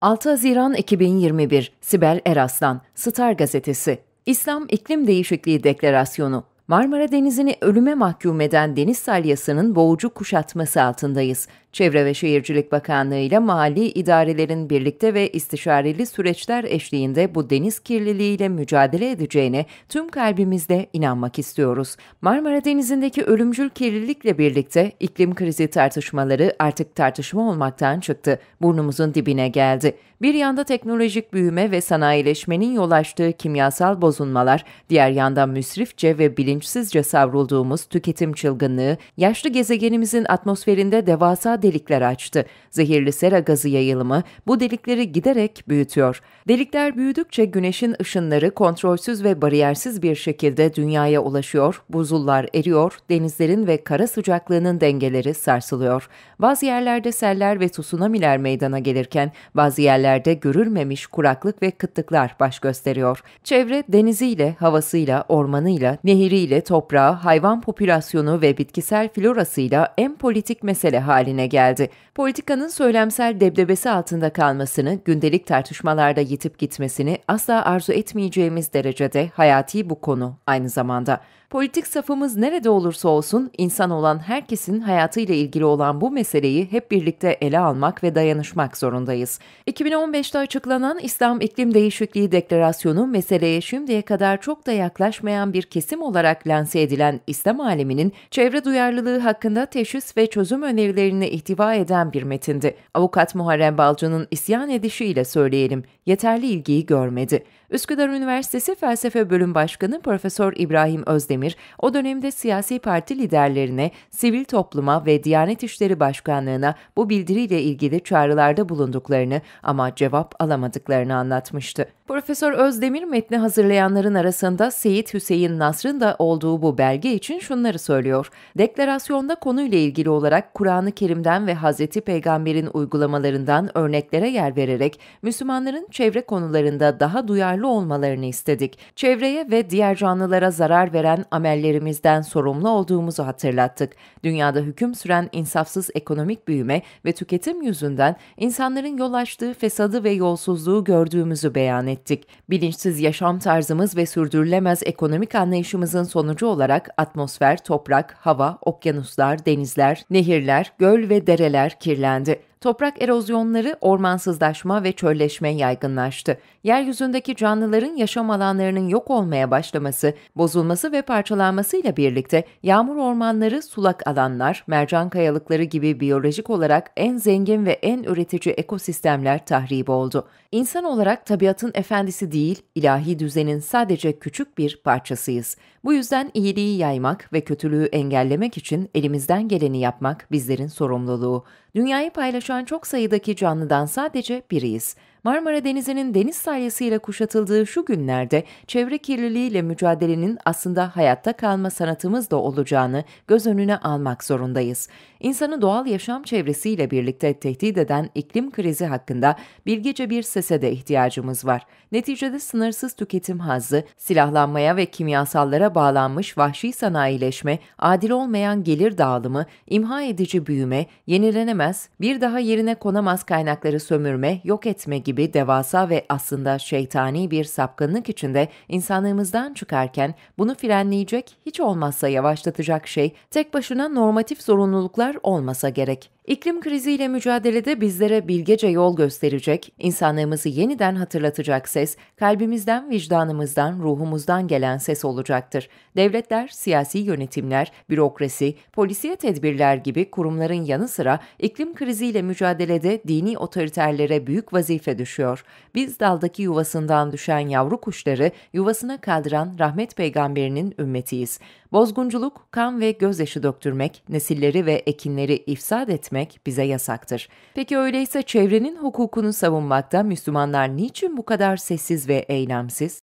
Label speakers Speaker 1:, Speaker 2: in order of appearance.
Speaker 1: 6 Haziran 2021 Sibel Eraslan Star Gazetesi İslam İklim Değişikliği Deklarasyonu Marmara Denizi'ni ölüme mahkum eden deniz salyasının boğucu kuşatması altındayız. Çevre ve Şehircilik Bakanlığı ile mahalli idarelerin birlikte ve istişareli süreçler eşliğinde bu deniz kirliliğiyle mücadele edeceğine tüm kalbimizle inanmak istiyoruz. Marmara Denizi'ndeki ölümcül kirlilikle birlikte iklim krizi tartışmaları artık tartışma olmaktan çıktı. Burnumuzun dibine geldi. Bir yanda teknolojik büyüme ve sanayileşmenin yol açtığı kimyasal bozunmalar, diğer yandan müsrifçe ve bilinçsizce savrulduğumuz tüketim çılgınlığı, yaşlı gezegenimizin atmosferinde devasa delikler açtı. Zehirli sera gazı yayılımı bu delikleri giderek büyütüyor. Delikler büyüdükçe güneşin ışınları kontrolsüz ve bariyersiz bir şekilde dünyaya ulaşıyor, buzullar eriyor, denizlerin ve kara sıcaklığının dengeleri sarsılıyor. Bazı yerlerde seller ve tsunamiler meydana gelirken bazı yerlerde görülmemiş kuraklık ve kıtlıklar baş gösteriyor. Çevre deniziyle, havasıyla, ormanıyla, nehiriyle, toprağı, hayvan popülasyonu ve bitkisel florasıyla en politik mesele haline geldi. Politikanın söylemsel debdebesi altında kalmasını, gündelik tartışmalarda yitip gitmesini asla arzu etmeyeceğimiz derecede hayati bu konu aynı zamanda. Politik safımız nerede olursa olsun insan olan herkesin hayatıyla ilgili olan bu meseleyi hep birlikte ele almak ve dayanışmak zorundayız. 2015'te açıklanan İslam İklim Değişikliği Deklarasyonu meseleye şimdiye kadar çok da yaklaşmayan bir kesim olarak lanse edilen İslam aleminin çevre duyarlılığı hakkında teşhis ve çözüm önerilerini ihtiva eden bir metindi. Avukat Muharrem Balcı'nın isyan edişiyle söyleyelim yeterli ilgiyi görmedi. Üsküdar Üniversitesi Felsefe Bölüm Başkanı Profesör İbrahim Özdemir, o dönemde siyasi parti liderlerine, sivil topluma ve Diyanet İşleri Başkanlığı'na bu bildiriyle ilgili çağrılarda bulunduklarını ama cevap alamadıklarını anlatmıştı. Profesör Özdemir metni hazırlayanların arasında Seyit Hüseyin Nasr'ın da olduğu bu belge için şunları söylüyor. Deklarasyonda konuyla ilgili olarak Kur'an-ı Kerim'den ve Hazreti Peygamber'in uygulamalarından örneklere yer vererek Müslümanların çevre konularında daha duyarlı duyarlı olmalarını istedik. Çevreye ve diğer canlılara zarar veren amellerimizden sorumlu olduğumuzu hatırlattık. Dünyada hüküm süren insafsız ekonomik büyüme ve tüketim yüzünden insanların yol açtığı fesadı ve yolsuzluğu gördüğümüzü beyan ettik. Bilinçsiz yaşam tarzımız ve sürdürülemez ekonomik anlayışımızın sonucu olarak atmosfer, toprak, hava, okyanuslar, denizler, nehirler, göl ve dereler kirlendi toprak erozyonları, ormansızlaşma ve çölleşme yaygınlaştı. Yeryüzündeki canlıların yaşam alanlarının yok olmaya başlaması, bozulması ve parçalanmasıyla birlikte yağmur ormanları, sulak alanlar, mercan kayalıkları gibi biyolojik olarak en zengin ve en üretici ekosistemler tahrip oldu. İnsan olarak tabiatın efendisi değil, ilahi düzenin sadece küçük bir parçasıyız. Bu yüzden iyiliği yaymak ve kötülüğü engellemek için elimizden geleni yapmak bizlerin sorumluluğu. Dünyayı paylaşan çok sayıdaki canlıdan sadece biriyiz Marmara Denizi'nin deniz salyasıyla kuşatıldığı şu günlerde çevre kirliliğiyle mücadelenin aslında hayatta kalma sanatımız da olacağını göz önüne almak zorundayız. İnsanı doğal yaşam çevresiyle birlikte tehdit eden iklim krizi hakkında bilgece bir sese de ihtiyacımız var. Neticede sınırsız tüketim hazzı, silahlanmaya ve kimyasallara bağlanmış vahşi sanayileşme, adil olmayan gelir dağılımı, imha edici büyüme, yenilenemez, bir daha yerine konamaz kaynakları sömürme, yok etme gibi devasa ve aslında şeytani bir sapkınlık içinde insanlığımızdan çıkarken bunu frenleyecek, hiç olmazsa yavaşlatacak şey tek başına normatif zorunluluklar olmasa gerek. İklim kriziyle mücadelede bizlere bilgece yol gösterecek, insanlığımızı yeniden hatırlatacak ses, kalbimizden, vicdanımızdan, ruhumuzdan gelen ses olacaktır. Devletler, siyasi yönetimler, bürokrasi, polisiye tedbirler gibi kurumların yanı sıra iklim kriziyle mücadelede dini otoriterlere büyük vazife düşüyor. Biz daldaki yuvasından düşen yavru kuşları yuvasına kaldıran rahmet peygamberinin ümmetiyiz. Bozgunculuk, kan ve gözyaşı döktürmek, nesilleri ve ekinleri ifsad etmek bize yasaktır. Peki öyleyse çevrenin hukukunu savunmakta Müslümanlar niçin bu kadar sessiz ve eylemsiz?